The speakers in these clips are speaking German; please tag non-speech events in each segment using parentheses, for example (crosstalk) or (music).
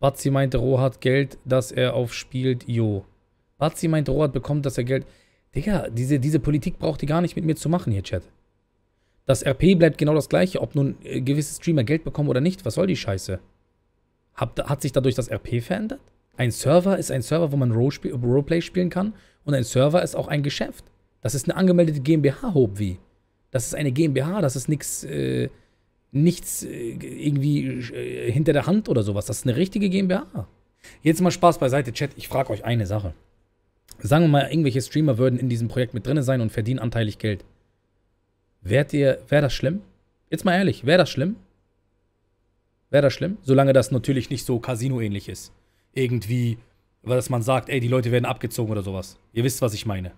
Batzi meinte, Rohat hat Geld, dass er aufspielt. Jo. Batzi meinte, Rohat bekommt, dass er Geld... Digga, diese, diese Politik braucht ihr gar nicht mit mir zu machen hier, Chat. Das RP bleibt genau das gleiche, ob nun äh, gewisse Streamer Geld bekommen oder nicht. Was soll die Scheiße? Hab, hat sich dadurch das RP verändert? Ein Server ist ein Server, wo man Rolespiel, Roleplay spielen kann. Und ein Server ist auch ein Geschäft. Das ist eine angemeldete GmbH, Hobby. Das ist eine GmbH, das ist nichts... Äh, nichts äh, irgendwie äh, hinter der Hand oder sowas. Das ist eine richtige GmbH. Jetzt mal Spaß beiseite, Chat. Ich frage euch eine Sache. Sagen wir mal, irgendwelche Streamer würden in diesem Projekt mit drin sein und verdienen anteilig Geld. Wärt ihr, wäre das schlimm? Jetzt mal ehrlich, wäre das schlimm? Wäre das schlimm? Solange das natürlich nicht so Casino-ähnlich ist. Irgendwie, dass man sagt, ey, die Leute werden abgezogen oder sowas. Ihr wisst, was ich meine.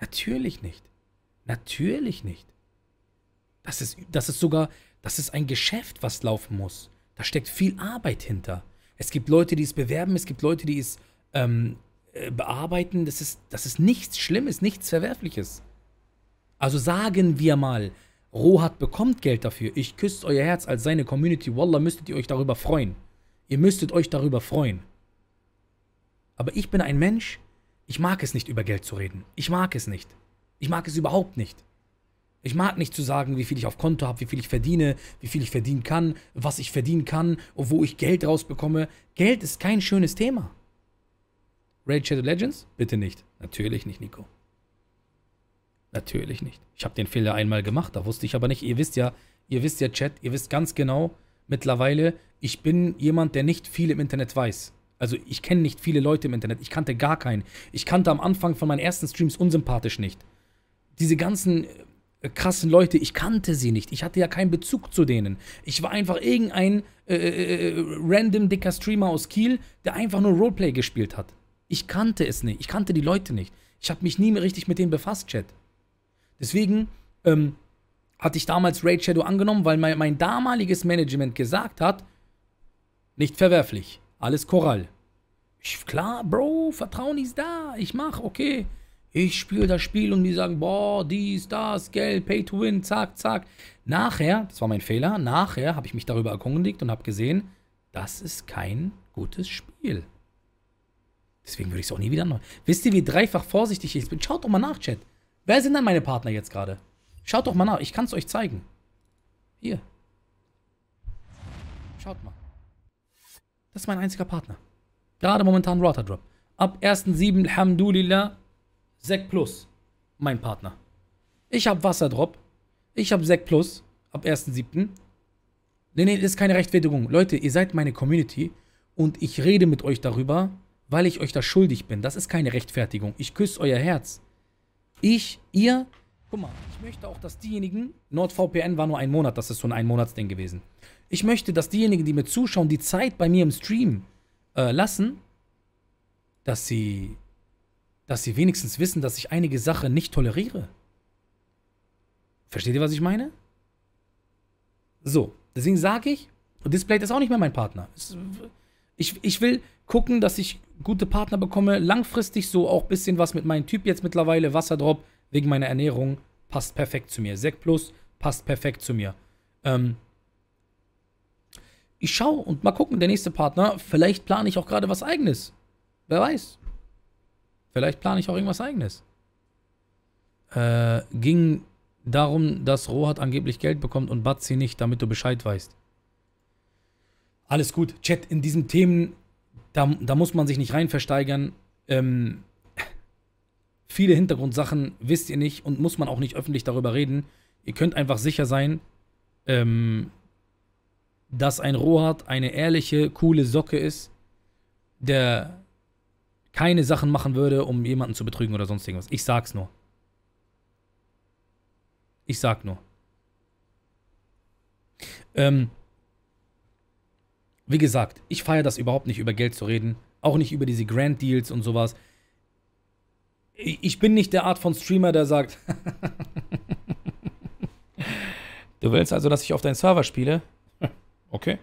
Natürlich nicht. Natürlich nicht. Das ist, das ist sogar, das ist ein Geschäft, was laufen muss. Da steckt viel Arbeit hinter. Es gibt Leute, die es bewerben, es gibt Leute, die es ähm, äh, bearbeiten. Das ist, das ist nichts Schlimmes, nichts Verwerfliches. Also sagen wir mal, Rohat bekommt Geld dafür. Ich küsse euer Herz als seine Community. Wallah, müsstet ihr euch darüber freuen. Ihr müsstet euch darüber freuen. Aber ich bin ein Mensch, ich mag es nicht, über Geld zu reden. Ich mag es nicht. Ich mag es überhaupt nicht. Ich mag nicht zu sagen, wie viel ich auf Konto habe, wie viel ich verdiene, wie viel ich verdienen kann, was ich verdienen kann und wo ich Geld rausbekomme. Geld ist kein schönes Thema. Raid Shadow Legends? Bitte nicht. Natürlich nicht, Nico. Natürlich nicht. Ich habe den Fehler einmal gemacht, da wusste ich aber nicht. Ihr wisst ja, ihr wisst ja, Chat, ihr wisst ganz genau mittlerweile, ich bin jemand, der nicht viel im Internet weiß. Also ich kenne nicht viele Leute im Internet. Ich kannte gar keinen. Ich kannte am Anfang von meinen ersten Streams unsympathisch nicht. Diese ganzen krassen Leute, ich kannte sie nicht. Ich hatte ja keinen Bezug zu denen. Ich war einfach irgendein äh äh, äh, äh, random dicker Streamer aus Kiel, der einfach nur Roleplay gespielt hat. Ich kannte es nicht. Ich kannte die Leute nicht. Ich habe mich nie mehr richtig mit denen befasst, Chat. Deswegen ähm, hatte ich damals Raid Shadow angenommen, weil mein, mein damaliges Management gesagt hat, nicht verwerflich, alles Korall. Ich, klar, Bro, Vertrauen ist da, ich mach, okay ich spiele das Spiel und die sagen, boah, dies, das, Geld, Pay to Win, zack, zack. Nachher, das war mein Fehler, nachher habe ich mich darüber erkundigt und habe gesehen, das ist kein gutes Spiel. Deswegen würde ich es auch nie wieder neu. Wisst ihr, wie dreifach vorsichtig ich bin? Schaut doch mal nach, Chat. Wer sind denn meine Partner jetzt gerade? Schaut doch mal nach, ich kann es euch zeigen. Hier. Schaut mal. Das ist mein einziger Partner. Gerade momentan Rotadrop. Ab 1.7. Alhamdulillah Sek Plus, mein Partner. Ich habe Wasserdrop. Ich habe Sek Plus ab 1.7. Nee, nee, das ist keine Rechtfertigung. Leute, ihr seid meine Community und ich rede mit euch darüber, weil ich euch das schuldig bin. Das ist keine Rechtfertigung. Ich küsse euer Herz. Ich, ihr. Guck mal, ich möchte auch, dass diejenigen. NordVPN war nur ein Monat, das ist so ein Einmonatsding gewesen. Ich möchte, dass diejenigen, die mir zuschauen, die Zeit bei mir im Stream äh, lassen, dass sie dass sie wenigstens wissen, dass ich einige Sachen nicht toleriere. Versteht ihr, was ich meine? So, deswegen sage ich, Displayed ist auch nicht mehr mein Partner. Ich, ich will gucken, dass ich gute Partner bekomme, langfristig so auch ein bisschen was mit meinem Typ jetzt mittlerweile, Wasserdrop, wegen meiner Ernährung, passt perfekt zu mir. Sek Plus passt perfekt zu mir. Ähm, ich schaue und mal gucken, der nächste Partner, vielleicht plane ich auch gerade was eigenes. Wer weiß. Vielleicht plane ich auch irgendwas eigenes. Äh, ging darum, dass Rohat angeblich Geld bekommt und Batzi nicht, damit du Bescheid weißt. Alles gut. Chat, in diesen Themen, da, da muss man sich nicht rein versteigern. Ähm, viele Hintergrundsachen wisst ihr nicht und muss man auch nicht öffentlich darüber reden. Ihr könnt einfach sicher sein, ähm, dass ein Rohat eine ehrliche, coole Socke ist, der keine Sachen machen würde, um jemanden zu betrügen oder sonst irgendwas. Ich sag's nur. Ich sag nur. Ähm, wie gesagt, ich feiere das überhaupt nicht, über Geld zu reden. Auch nicht über diese Grand Deals und sowas. Ich bin nicht der Art von Streamer, der sagt. (laughs) du willst also, dass ich auf deinen Server spiele? Okay.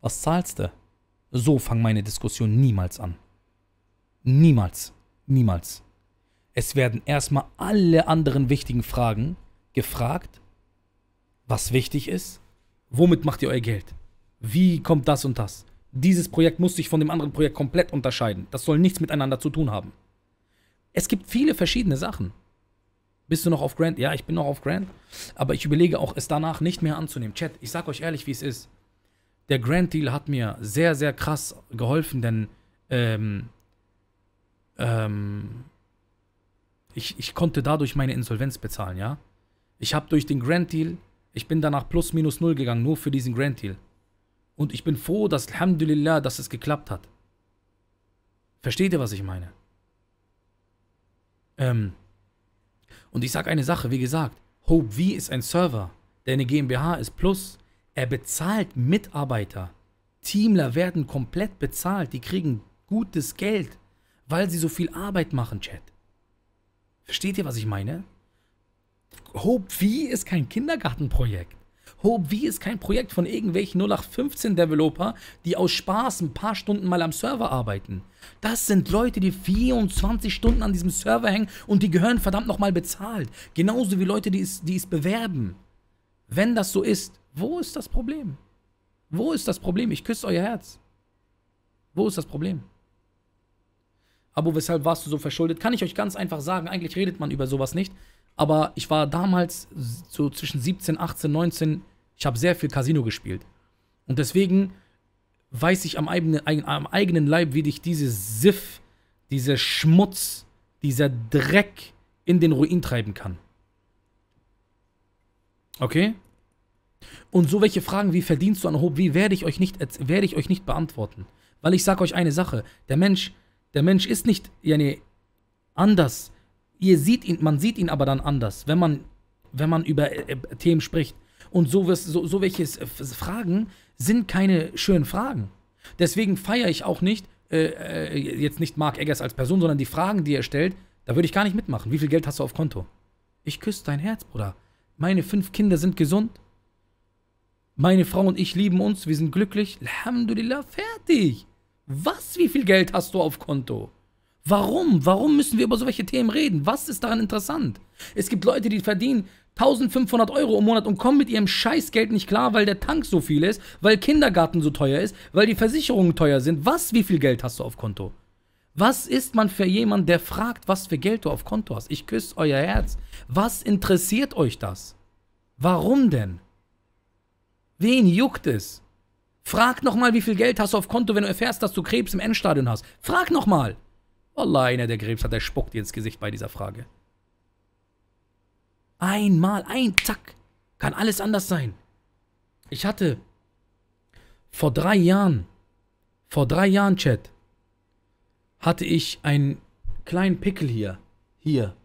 Was zahlst du? So fangen meine Diskussionen niemals an. Niemals. Niemals. Es werden erstmal alle anderen wichtigen Fragen gefragt, was wichtig ist, womit macht ihr euer Geld, wie kommt das und das. Dieses Projekt muss sich von dem anderen Projekt komplett unterscheiden. Das soll nichts miteinander zu tun haben. Es gibt viele verschiedene Sachen. Bist du noch auf Grand? Ja, ich bin noch auf Grand. Aber ich überlege auch, es danach nicht mehr anzunehmen. Chat, ich sag euch ehrlich, wie es ist. Der Grand Deal hat mir sehr, sehr krass geholfen, denn ähm, ähm, ich, ich konnte dadurch meine Insolvenz bezahlen, ja. Ich habe durch den Grand Deal, ich bin danach plus minus null gegangen, nur für diesen Grand Deal. Und ich bin froh, dass, Alhamdulillah, dass es geklappt hat. Versteht ihr, was ich meine? Ähm, und ich sage eine Sache, wie gesagt, Hope V ist ein Server, der eine GmbH ist, plus er bezahlt Mitarbeiter. Teamler werden komplett bezahlt, die kriegen gutes Geld weil sie so viel Arbeit machen, Chat. Versteht ihr, was ich meine? Hope V ist kein Kindergartenprojekt. Hope V ist kein Projekt von irgendwelchen 0815-Developer, die aus Spaß ein paar Stunden mal am Server arbeiten. Das sind Leute, die 24 Stunden an diesem Server hängen und die gehören verdammt nochmal bezahlt. Genauso wie Leute, die es, die es bewerben. Wenn das so ist, wo ist das Problem? Wo ist das Problem? Ich küsse euer Herz. Wo ist das Problem? Abo, weshalb warst du so verschuldet? Kann ich euch ganz einfach sagen, eigentlich redet man über sowas nicht. Aber ich war damals so zwischen 17, 18, 19, ich habe sehr viel Casino gespielt. Und deswegen weiß ich am eigenen, am eigenen Leib, wie dich dieses Siff, dieser Schmutz, dieser Dreck in den Ruin treiben kann. Okay? Und so welche Fragen wie verdienst du an Hob, wie werde ich euch nicht werde ich euch nicht beantworten, weil ich sage euch eine Sache, der Mensch der Mensch ist nicht yani, anders. Ihr seht ihn, man sieht ihn aber dann anders, wenn man, wenn man über äh, äh Themen spricht. Und so, so, so welche äh, Fragen sind keine schönen Fragen. Deswegen feiere ich auch nicht, äh, äh, jetzt nicht Mark Eggers als Person, sondern die Fragen, die er stellt, da würde ich gar nicht mitmachen. Wie viel Geld hast du auf Konto? Ich küsse dein Herz, Bruder. Meine fünf Kinder sind gesund. Meine Frau und ich lieben uns, wir sind glücklich. Alhamdulillah, fertig. Was? Wie viel Geld hast du auf Konto? Warum? Warum müssen wir über solche Themen reden? Was ist daran interessant? Es gibt Leute, die verdienen 1500 Euro im Monat und kommen mit ihrem Scheißgeld nicht klar, weil der Tank so viel ist, weil Kindergarten so teuer ist, weil die Versicherungen teuer sind. Was? Wie viel Geld hast du auf Konto? Was ist man für jemand, der fragt, was für Geld du auf Konto hast? Ich küsse euer Herz. Was interessiert euch das? Warum denn? Wen juckt es? Frag nochmal, wie viel Geld hast du auf Konto, wenn du erfährst, dass du Krebs im Endstadion hast. Frag nochmal. Wallah, einer, der Krebs hat, der spuckt dir ins Gesicht bei dieser Frage. Einmal, ein Zack. Kann alles anders sein. Ich hatte vor drei Jahren, vor drei Jahren, Chat, hatte ich einen kleinen Pickel hier. Hier.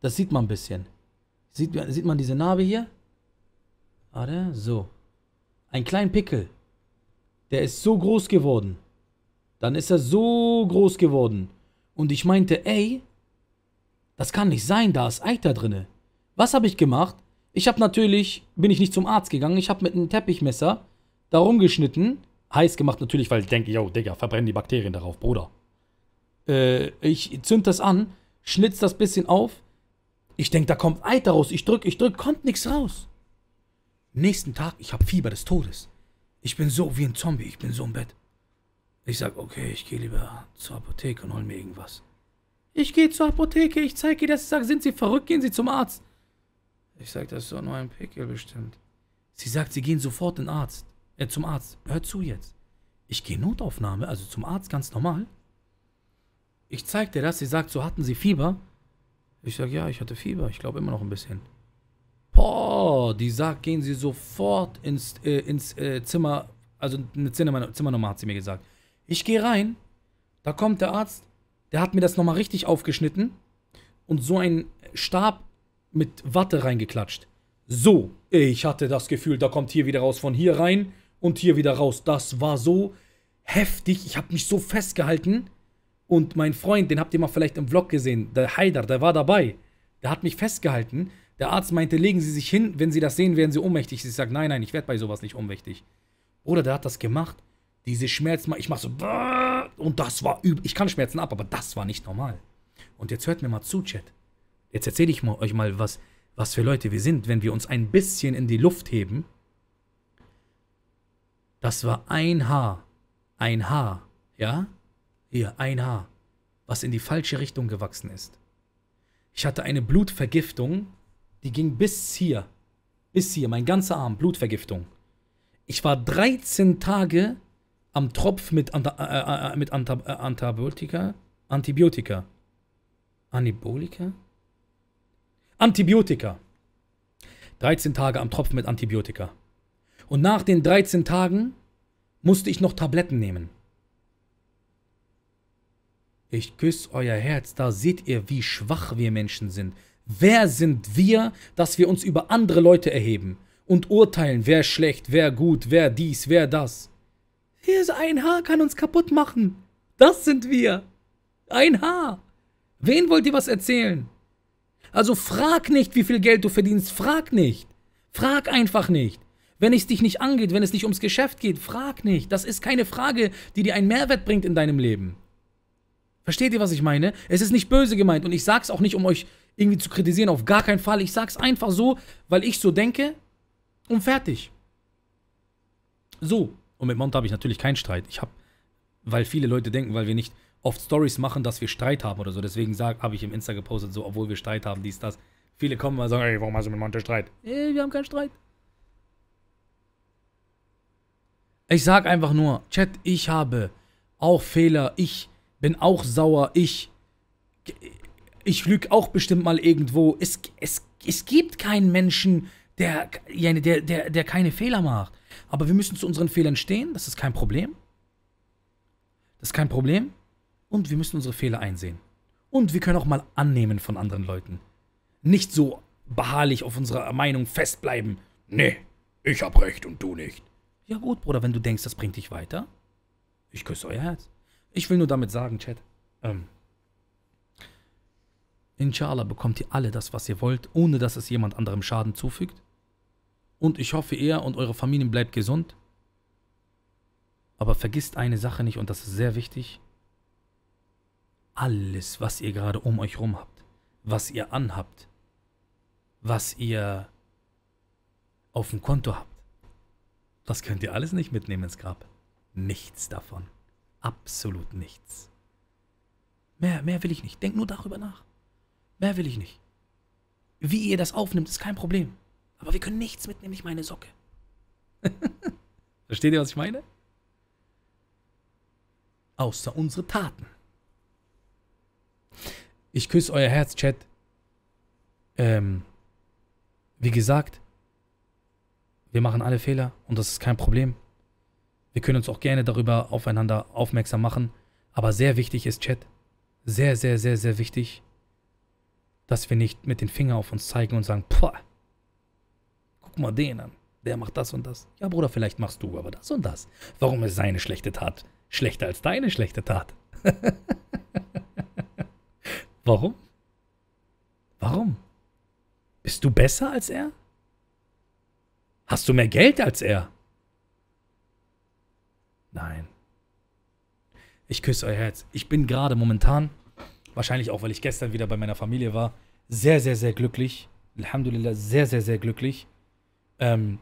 Das sieht man ein bisschen. Sieht, sieht man diese Narbe hier? Warte, so. Ein kleinen Pickel. Der ist so groß geworden. Dann ist er so groß geworden. Und ich meinte, ey, das kann nicht sein, da ist Eiter drinne. Was habe ich gemacht? Ich habe natürlich, bin ich nicht zum Arzt gegangen, ich habe mit einem Teppichmesser da rumgeschnitten. Heiß gemacht natürlich, weil ich denke, yo, Digga, verbrennen die Bakterien darauf, Bruder. Äh, ich zünd das an, schnitz das bisschen auf. Ich denke, da kommt Eiter raus. Ich drück, ich drück, kommt nichts raus. Nächsten Tag, ich habe Fieber des Todes. Ich bin so wie ein Zombie, ich bin so im Bett. Ich sag, okay, ich gehe lieber zur Apotheke und hol mir irgendwas. Ich gehe zur Apotheke, ich zeige ihr das, ich sag, sind Sie verrückt, gehen Sie zum Arzt. Ich sag, das ist doch nur ein Pickel bestimmt. Sie sagt, Sie gehen sofort den Arzt, äh, zum Arzt. Hör zu jetzt. Ich gehe Notaufnahme, also zum Arzt ganz normal. Ich zeig dir das, sie sagt, so hatten Sie Fieber. Ich sag, ja, ich hatte Fieber, ich glaube immer noch ein bisschen boah, die sagt, gehen Sie sofort ins, äh, ins äh, Zimmer, also eine Zimmernummer, Zimmernummer hat sie mir gesagt. Ich gehe rein, da kommt der Arzt, der hat mir das nochmal richtig aufgeschnitten und so einen Stab mit Watte reingeklatscht. So, ich hatte das Gefühl, da kommt hier wieder raus, von hier rein und hier wieder raus. Das war so heftig, ich habe mich so festgehalten. Und mein Freund, den habt ihr mal vielleicht im Vlog gesehen, der Haider, der war dabei. Der hat mich festgehalten. Der Arzt meinte, legen Sie sich hin, wenn Sie das sehen, werden Sie ohnmächtig. Sie sagt, nein, nein, ich werde bei sowas nicht ohnmächtig. Oder der hat das gemacht. Diese Schmerzen, ich mache so und das war übel. Ich kann Schmerzen ab, aber das war nicht normal. Und jetzt hört mir mal zu, Chat. Jetzt erzähle ich mal, euch mal, was, was für Leute wir sind, wenn wir uns ein bisschen in die Luft heben. Das war ein Haar. Ein Haar. Ja? Hier, ein Haar. Was in die falsche Richtung gewachsen ist. Ich hatte eine Blutvergiftung die ging bis hier. Bis hier, mein ganzer Arm, Blutvergiftung. Ich war 13 Tage am Tropf mit, Anta, äh, äh, äh mit Anta, äh, Antibiotika. Antibiotika. Anibolika? Antibiotika. 13 Tage am Tropf mit Antibiotika. Und nach den 13 Tagen musste ich noch Tabletten nehmen. Ich küsse euer Herz, da seht ihr, wie schwach wir Menschen sind. Wer sind wir, dass wir uns über andere Leute erheben und urteilen, wer schlecht, wer gut, wer dies, wer das? Hier ist ein Haar, kann uns kaputt machen. Das sind wir. Ein Haar. Wen wollt ihr was erzählen? Also frag nicht, wie viel Geld du verdienst. Frag nicht. Frag einfach nicht. Wenn es dich nicht angeht, wenn es nicht ums Geschäft geht, frag nicht. Das ist keine Frage, die dir einen Mehrwert bringt in deinem Leben. Versteht ihr, was ich meine? Es ist nicht böse gemeint und ich sag's auch nicht, um euch irgendwie zu kritisieren. Auf gar keinen Fall. Ich sag's einfach so, weil ich so denke und fertig. So. Und mit Monta habe ich natürlich keinen Streit. Ich habe, weil viele Leute denken, weil wir nicht oft Stories machen, dass wir Streit haben oder so. Deswegen habe ich im Insta gepostet, so, obwohl wir Streit haben, dies, das. Viele kommen und sagen, ey, warum hast du mit Monta Streit? Ey, wir haben keinen Streit. Ich sag einfach nur, Chat, ich habe auch Fehler, ich bin auch sauer, ich ich lüge auch bestimmt mal irgendwo. Es, es, es gibt keinen Menschen, der, der, der, der keine Fehler macht. Aber wir müssen zu unseren Fehlern stehen, das ist kein Problem. Das ist kein Problem. Und wir müssen unsere Fehler einsehen. Und wir können auch mal annehmen von anderen Leuten. Nicht so beharrlich auf unserer Meinung festbleiben. Nee, ich hab recht und du nicht. Ja gut, Bruder, wenn du denkst, das bringt dich weiter. Ich küsse euer Herz. Ich will nur damit sagen, Chat. Ähm, Inshallah bekommt ihr alle das, was ihr wollt, ohne dass es jemand anderem Schaden zufügt. Und ich hoffe, ihr und eure Familien bleibt gesund. Aber vergisst eine Sache nicht, und das ist sehr wichtig. Alles, was ihr gerade um euch rum habt, was ihr anhabt, was ihr auf dem Konto habt, das könnt ihr alles nicht mitnehmen ins Grab. Nichts davon. Absolut nichts. Mehr, mehr will ich nicht. Denkt nur darüber nach. Mehr will ich nicht. Wie ihr das aufnimmt, ist kein Problem. Aber wir können nichts mitnehmen, nicht meine Socke. (laughs) Versteht ihr, was ich meine? Außer unsere Taten. Ich küsse euer Herz, Chat. Ähm, wie gesagt, wir machen alle Fehler und das ist kein Problem. Wir können uns auch gerne darüber aufeinander aufmerksam machen. Aber sehr wichtig ist, Chat, sehr, sehr, sehr, sehr wichtig, dass wir nicht mit den Fingern auf uns zeigen und sagen, Puh, guck mal den an, der macht das und das. Ja, Bruder, vielleicht machst du aber das und das. Warum ist seine schlechte Tat schlechter als deine schlechte Tat? (laughs) Warum? Warum? Bist du besser als er? Hast du mehr Geld als er? Nein. Ich küsse euer Herz. Ich bin gerade momentan wahrscheinlich auch, weil ich gestern wieder bei meiner Familie war, sehr, sehr, sehr glücklich. Alhamdulillah, sehr, sehr, sehr glücklich. Ähm,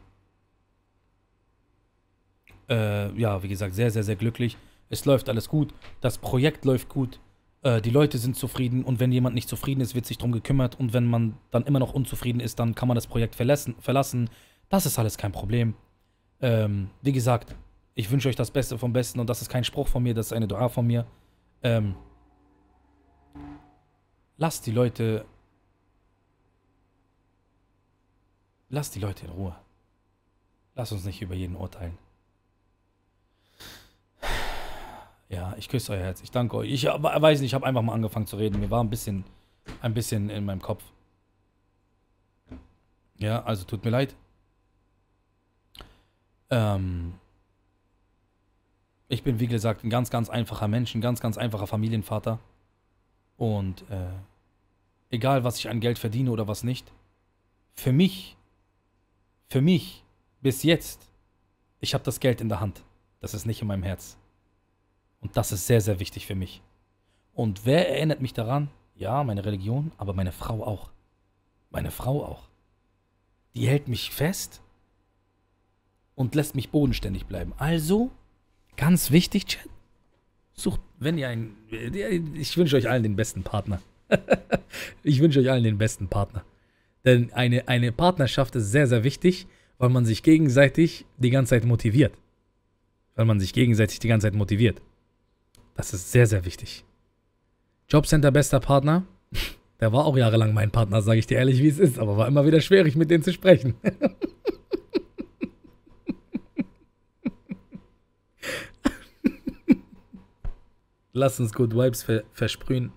äh, ja, wie gesagt, sehr, sehr, sehr glücklich. Es läuft alles gut. Das Projekt läuft gut. Äh, die Leute sind zufrieden. Und wenn jemand nicht zufrieden ist, wird sich darum gekümmert. Und wenn man dann immer noch unzufrieden ist, dann kann man das Projekt verlassen. verlassen. Das ist alles kein Problem. Ähm, wie gesagt, ich wünsche euch das Beste vom Besten. Und das ist kein Spruch von mir, das ist eine Dua von mir. Ähm, Lass die Leute. Lass die Leute in Ruhe. Lass uns nicht über jeden urteilen. Ja, ich küsse euer Herz. Ich danke euch. Ich weiß nicht, ich habe einfach mal angefangen zu reden. Mir war ein bisschen, ein bisschen in meinem Kopf. Ja, also tut mir leid. Ähm, ich bin, wie gesagt, ein ganz, ganz einfacher Mensch, ein ganz, ganz einfacher Familienvater. Und äh, egal, was ich an Geld verdiene oder was nicht, für mich, für mich, bis jetzt, ich habe das Geld in der Hand. Das ist nicht in meinem Herz. Und das ist sehr, sehr wichtig für mich. Und wer erinnert mich daran? Ja, meine Religion, aber meine Frau auch. Meine Frau auch. Die hält mich fest und lässt mich bodenständig bleiben. Also, ganz wichtig, Chat, sucht wenn ihr einen. Ich wünsche euch allen den besten Partner. (laughs) ich wünsche euch allen den besten Partner. Denn eine, eine Partnerschaft ist sehr, sehr wichtig, weil man sich gegenseitig die ganze Zeit motiviert. Weil man sich gegenseitig die ganze Zeit motiviert. Das ist sehr, sehr wichtig. Jobcenter bester Partner. (laughs) Der war auch jahrelang mein Partner, sage ich dir ehrlich, wie es ist, aber war immer wieder schwierig, mit denen zu sprechen. (laughs) Lass uns Good Vibes ver versprühen.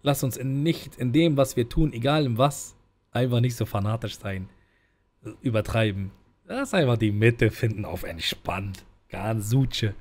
Lass uns in nicht in dem, was wir tun, egal in was, einfach nicht so fanatisch sein. Übertreiben. Lass einfach die Mitte finden auf entspannt. Ganz suche.